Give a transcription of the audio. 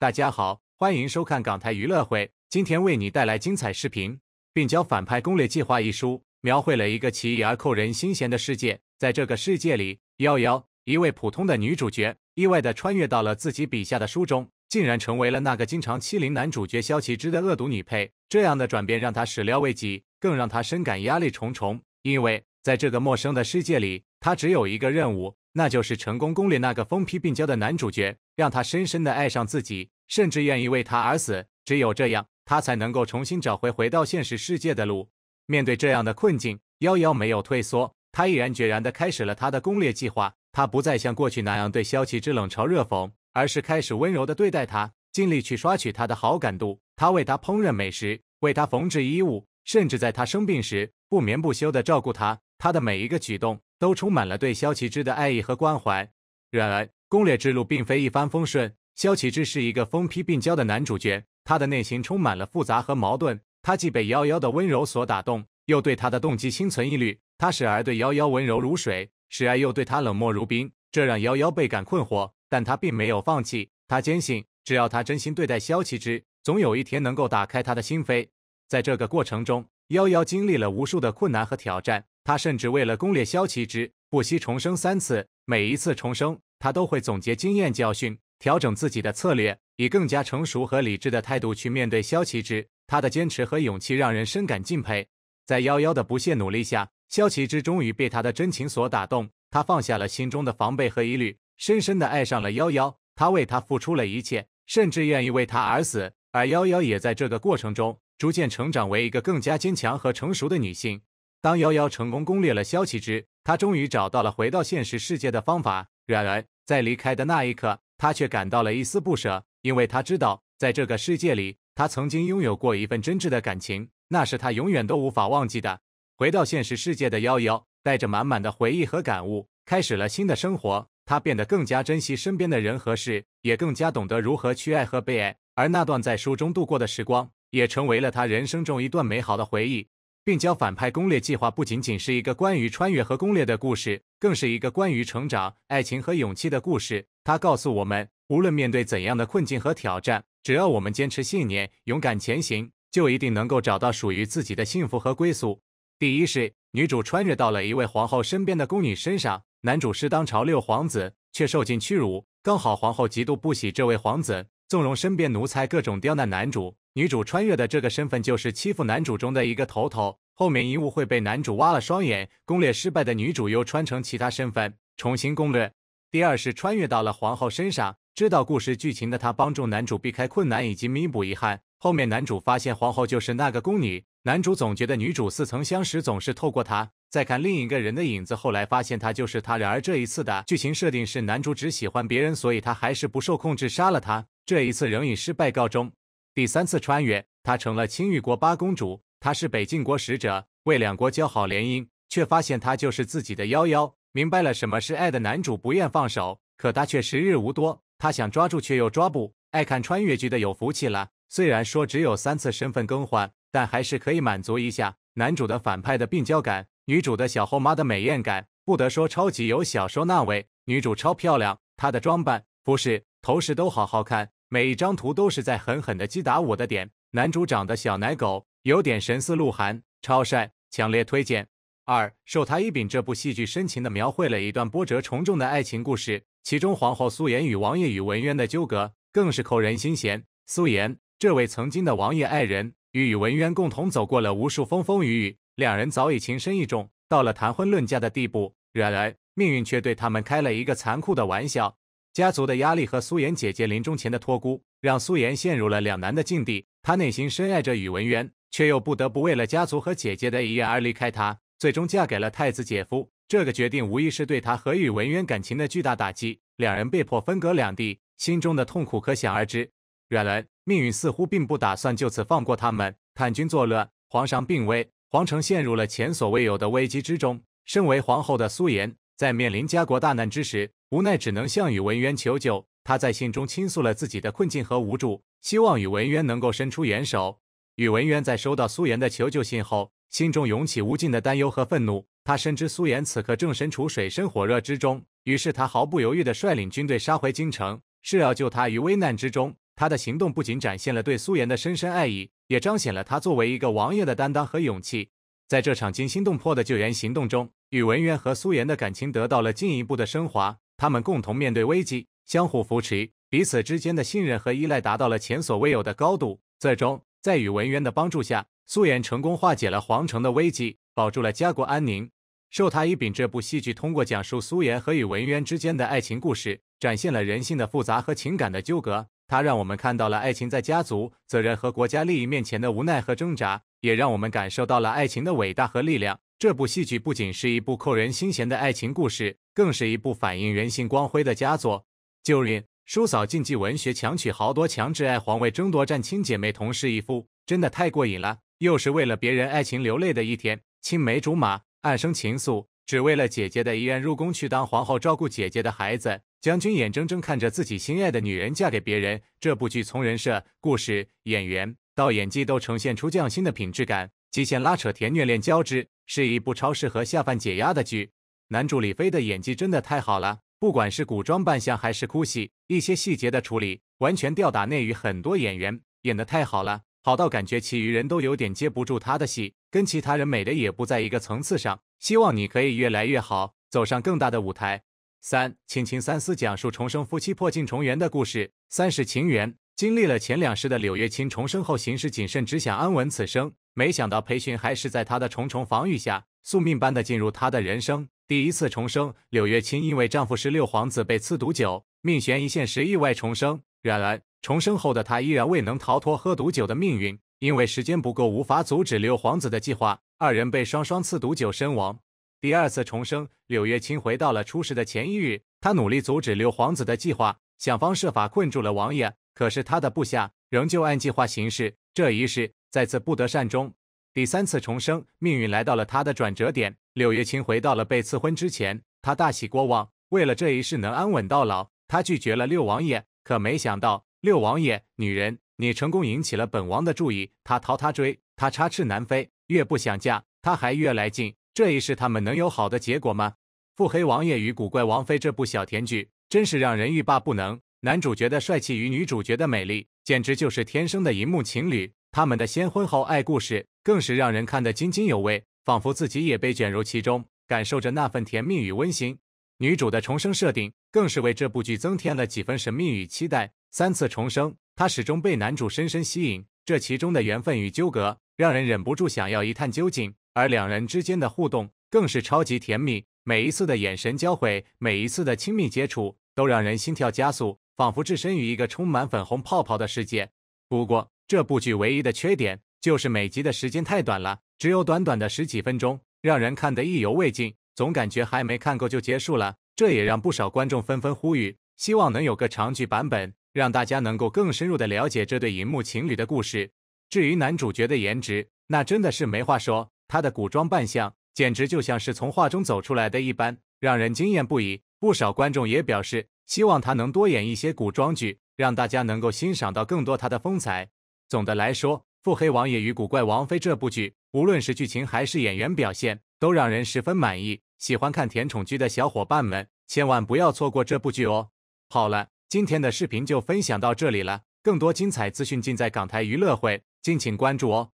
大家好，欢迎收看港台娱乐会，今天为你带来精彩视频，并将《反派攻略计划》一书描绘了一个奇异而扣人心弦的世界。在这个世界里，夭夭一位普通的女主角意外的穿越到了自己笔下的书中，竟然成为了那个经常欺凌男主角萧齐之的恶毒女配。这样的转变让她始料未及，更让她深感压力重重。因为在这个陌生的世界里，她只有一个任务。那就是成功攻略那个疯批病娇的男主角，让他深深的爱上自己，甚至愿意为他而死。只有这样，他才能够重新找回回到现实世界的路。面对这样的困境，夭夭没有退缩，他毅然决然的开始了他的攻略计划。他不再像过去那样对萧齐之冷嘲热讽，而是开始温柔的对待他，尽力去刷取他的好感度。他为他烹饪美食，为他缝制衣物，甚至在他生病时不眠不休的照顾他。他的每一个举动。都充满了对萧齐之的爱意和关怀。然而，攻略之路并非一帆风顺。萧齐之是一个疯批病娇的男主角，他的内心充满了复杂和矛盾。他既被夭夭的温柔所打动，又对他的动机心存疑虑。他时而对夭夭温柔如水，时而又对他冷漠如冰，这让夭夭倍感困惑。但他并没有放弃，他坚信只要他真心对待萧齐之，总有一天能够打开他的心扉。在这个过程中，夭夭经历了无数的困难和挑战。他甚至为了攻略萧齐之，不惜重生三次。每一次重生，他都会总结经验教训，调整自己的策略，以更加成熟和理智的态度去面对萧齐之。他的坚持和勇气让人深感敬佩。在夭夭的不懈努力下，萧齐之终于被他的真情所打动，他放下了心中的防备和疑虑，深深的爱上了夭夭。他为他付出了一切，甚至愿意为他而死。而夭夭也在这个过程中，逐渐成长为一个更加坚强和成熟的女性。当夭夭成功攻略了萧齐之，他终于找到了回到现实世界的方法。然而，在离开的那一刻，他却感到了一丝不舍，因为他知道，在这个世界里，他曾经拥有过一份真挚的感情，那是他永远都无法忘记的。回到现实世界的夭夭，带着满满的回忆和感悟，开始了新的生活。他变得更加珍惜身边的人和事，也更加懂得如何去爱和被爱。而那段在书中度过的时光，也成为了他人生中一段美好的回忆。《俊娇反派攻略计划》不仅仅是一个关于穿越和攻略的故事，更是一个关于成长、爱情和勇气的故事。它告诉我们，无论面对怎样的困境和挑战，只要我们坚持信念，勇敢前行，就一定能够找到属于自己的幸福和归宿。第一是女主穿越到了一位皇后身边的宫女身上，男主是当朝六皇子，却受尽屈辱。刚好皇后极度不喜这位皇子，纵容身边奴才各种刁难男主。女主穿越的这个身份就是欺负男主中的一个头头，后面因误会被男主挖了双眼，攻略失败的女主又穿成其他身份重新攻略。第二是穿越到了皇后身上，知道故事剧情的她帮助男主避开困难以及弥补遗憾。后面男主发现皇后就是那个宫女，男主总觉得女主似曾相识，总是透过她再看另一个人的影子，后来发现她就是她。然而这一次的剧情设定是男主只喜欢别人，所以他还是不受控制杀了她，这一次仍以失败告终。第三次穿越，她成了青玉国八公主。他是北晋国使者，为两国交好联姻，却发现她就是自己的夭夭，明白了什么是爱的男主不愿放手，可他却时日无多。他想抓住却又抓不。爱看穿越剧的有福气了。虽然说只有三次身份更换，但还是可以满足一下男主的反派的病娇感，女主的小后妈的美艳感。不得说超级有小说那味。女主超漂亮，她的装扮、服饰、头饰都好好看。每一张图都是在狠狠地击打我的点。男主长得小奶狗，有点神似鹿晗，超帅，强烈推荐。二《受他一柄》这部戏剧深情地描绘了一段波折重重的爱情故事，其中皇后素颜与王爷宇文渊的纠葛更是扣人心弦。素颜这位曾经的王爷爱人，与宇文渊共同走过了无数风风雨雨，两人早已情深意重，到了谈婚论嫁的地步。然而，命运却对他们开了一个残酷的玩笑。家族的压力和苏妍姐姐临终前的托孤，让苏妍陷入了两难的境地。她内心深爱着宇文渊，却又不得不为了家族和姐姐的遗愿而离开他，最终嫁给了太子姐夫。这个决定无疑是对她和宇文渊感情的巨大打击，两人被迫分隔两地，心中的痛苦可想而知。然而，命运似乎并不打算就此放过他们。叛军作乱，皇上病危，皇城陷入了前所未有的危机之中。身为皇后的苏妍，在面临家国大难之时，无奈只能向宇文渊求救。他在信中倾诉了自己的困境和无助，希望宇文渊能够伸出援手。宇文渊在收到苏颜的求救信后，心中涌起无尽的担忧和愤怒。他深知苏颜此刻正身处水深火热之中，于是他毫不犹豫地率领军队杀回京城，是要救他于危难之中。他的行动不仅展现了对苏颜的深深爱意，也彰显了他作为一个王爷的担当和勇气。在这场惊心动魄的救援行动中，宇文渊和苏颜的感情得到了进一步的升华。他们共同面对危机，相互扶持，彼此之间的信任和依赖达到了前所未有的高度。最终，在宇文渊的帮助下，苏颜成功化解了皇城的危机，保住了家国安宁。《受他一柄》这部戏剧通过讲述苏颜和宇文渊之间的爱情故事，展现了人性的复杂和情感的纠葛。它让我们看到了爱情在家族责任和国家利益面前的无奈和挣扎，也让我们感受到了爱情的伟大和力量。这部戏剧不仅是一部扣人心弦的爱情故事。更是一部反映人性光辉的佳作。旧林叔嫂禁忌文学，强取豪夺，强制爱皇位争夺战，亲姐妹同室一夫，真的太过瘾了。又是为了别人爱情流泪的一天。青梅竹马，暗生情愫，只为了姐姐的遗愿入宫去当皇后，照顾姐姐的孩子。将军眼睁睁看着自己心爱的女人嫁给别人。这部剧从人设、故事、演员到演技都呈现出匠心的品质感，极限拉扯、甜虐恋交织，是一部超适合下饭解压的剧。男主李飞的演技真的太好了，不管是古装扮相还是哭戏，一些细节的处理完全吊打内娱很多演员，演得太好了，好到感觉其余人都有点接不住他的戏，跟其他人美的也不在一个层次上。希望你可以越来越好，走上更大的舞台。三《卿卿三思》讲述重生夫妻破镜重圆的故事。三是情缘，经历了前两世的柳月清重生后行事谨慎，只想安稳此生，没想到裴寻还是在他的重重防御下，宿命般的进入他的人生。第一次重生，柳月清因为丈夫是六皇子被赐毒酒，命悬一线时意外重生。然而，重生后的她依然未能逃脱喝毒酒的命运，因为时间不够，无法阻止六皇子的计划，二人被双双赐毒酒身亡。第二次重生，柳月清回到了出事的前一日，她努力阻止六皇子的计划，想方设法困住了王爷，可是她的部下仍旧按计划行事，这一世再次不得善终。第三次重生，命运来到了她的转折点。柳月清回到了被赐婚之前，他大喜过望。为了这一世能安稳到老，他拒绝了六王爷。可没想到，六王爷，女人，你成功引起了本王的注意。他逃他追，他插翅难飞。越不想嫁，他还越来劲。这一世他们能有好的结果吗？《腹黑王爷与古怪王妃》这部小甜剧真是让人欲罢不能。男主角的帅气与女主角的美丽，简直就是天生的一幕情侣。他们的先婚后爱故事更是让人看得津津有味。仿佛自己也被卷入其中，感受着那份甜蜜与温馨。女主的重生设定更是为这部剧增添了几分神秘与期待。三次重生，她始终被男主深深吸引，这其中的缘分与纠葛，让人忍不住想要一探究竟。而两人之间的互动更是超级甜蜜，每一次的眼神交汇，每一次的亲密接触，都让人心跳加速，仿佛置身于一个充满粉红泡泡的世界。不过，这部剧唯一的缺点。就是每集的时间太短了，只有短短的十几分钟，让人看得意犹未尽，总感觉还没看够就结束了。这也让不少观众纷纷呼吁，希望能有个长剧版本，让大家能够更深入的了解这对荧幕情侣的故事。至于男主角的颜值，那真的是没话说，他的古装扮相简直就像是从画中走出来的一般，让人惊艳不已。不少观众也表示，希望他能多演一些古装剧，让大家能够欣赏到更多他的风采。总的来说，《腹黑王爷与古怪王妃》这部剧，无论是剧情还是演员表现，都让人十分满意。喜欢看甜宠剧的小伙伴们，千万不要错过这部剧哦！好了，今天的视频就分享到这里了，更多精彩资讯尽在港台娱乐会，敬请关注哦！